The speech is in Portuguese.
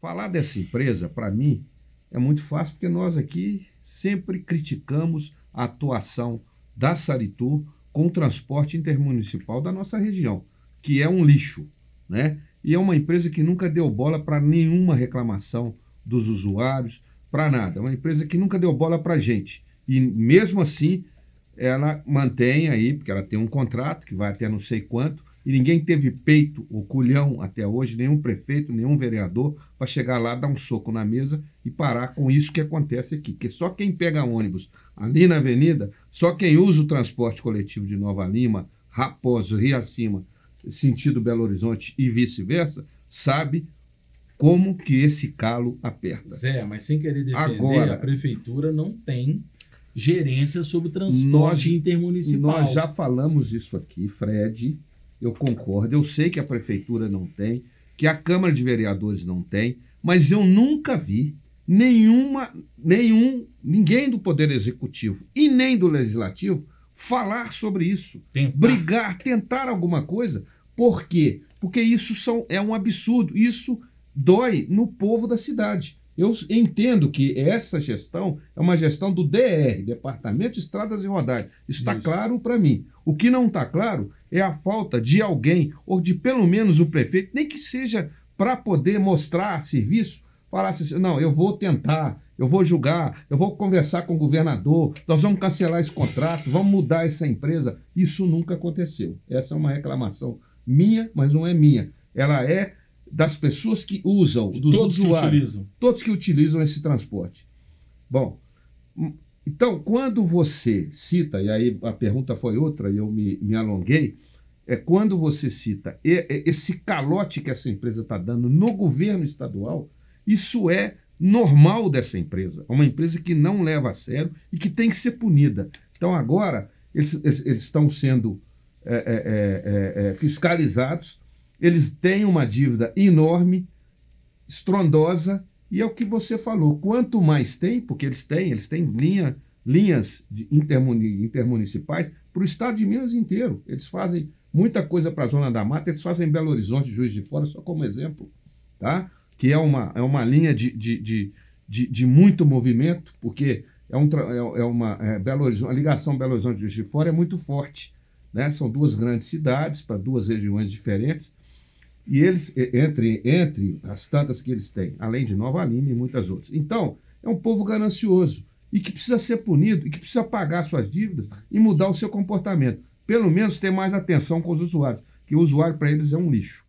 Falar dessa empresa, para mim, é muito fácil porque nós aqui sempre criticamos a atuação da Saritu com o transporte intermunicipal da nossa região, que é um lixo, né? E é uma empresa que nunca deu bola para nenhuma reclamação dos usuários, para nada. É uma empresa que nunca deu bola para a gente. E mesmo assim, ela mantém aí, porque ela tem um contrato que vai até não sei quanto, e ninguém teve peito ou culhão até hoje, nenhum prefeito, nenhum vereador, para chegar lá, dar um soco na mesa e parar com isso que acontece aqui. Porque só quem pega ônibus ali na avenida, só quem usa o transporte coletivo de Nova Lima, Raposo, Riacima, sentido Belo Horizonte e vice-versa, sabe como que esse calo aperta. Zé, mas sem querer defender, Agora, a prefeitura não tem gerência sobre transporte nós, intermunicipal. Nós já falamos isso aqui, Fred, eu concordo. Eu sei que a prefeitura não tem, que a Câmara de Vereadores não tem, mas eu nunca vi nenhuma, nenhum, ninguém do Poder Executivo e nem do Legislativo falar sobre isso, tentar. brigar, tentar alguma coisa. Por quê? Porque isso são, é um absurdo. Isso dói no povo da cidade. Eu entendo que essa gestão é uma gestão do DR, Departamento de Estradas e Rodagem. Está Isso. claro para mim. O que não está claro é a falta de alguém, ou de pelo menos o prefeito, nem que seja para poder mostrar serviço, falar assim: não, eu vou tentar, eu vou julgar, eu vou conversar com o governador, nós vamos cancelar esse contrato, vamos mudar essa empresa. Isso nunca aconteceu. Essa é uma reclamação minha, mas não é minha. Ela é das pessoas que usam, dos todos usuários, que todos que utilizam esse transporte. Bom, hum, então quando você cita, e aí a pergunta foi outra e eu me, me alonguei, é quando você cita esse calote que essa empresa está dando no governo estadual, isso é normal dessa empresa. É uma empresa que não leva a sério e que tem que ser punida. Então agora eles, eles, eles estão sendo é, é, é, é, é fiscalizados eles têm uma dívida enorme, estrondosa, e é o que você falou. Quanto mais tem, porque eles têm, eles têm linha, linhas intermuni intermunicipais para o estado de Minas inteiro. Eles fazem muita coisa para a Zona da Mata, eles fazem Belo Horizonte, Juiz de Fora, só como exemplo, tá? que é uma, é uma linha de, de, de, de, de muito movimento, porque é, um, é, é uma é Belo Horizonte, a ligação Belo Horizonte-Juiz de Fora é muito forte. Né? São duas grandes cidades para duas regiões diferentes e eles, entre, entre as tantas que eles têm, além de Nova Lima e muitas outras. Então, é um povo ganancioso e que precisa ser punido, e que precisa pagar suas dívidas e mudar o seu comportamento. Pelo menos ter mais atenção com os usuários, que o usuário para eles é um lixo.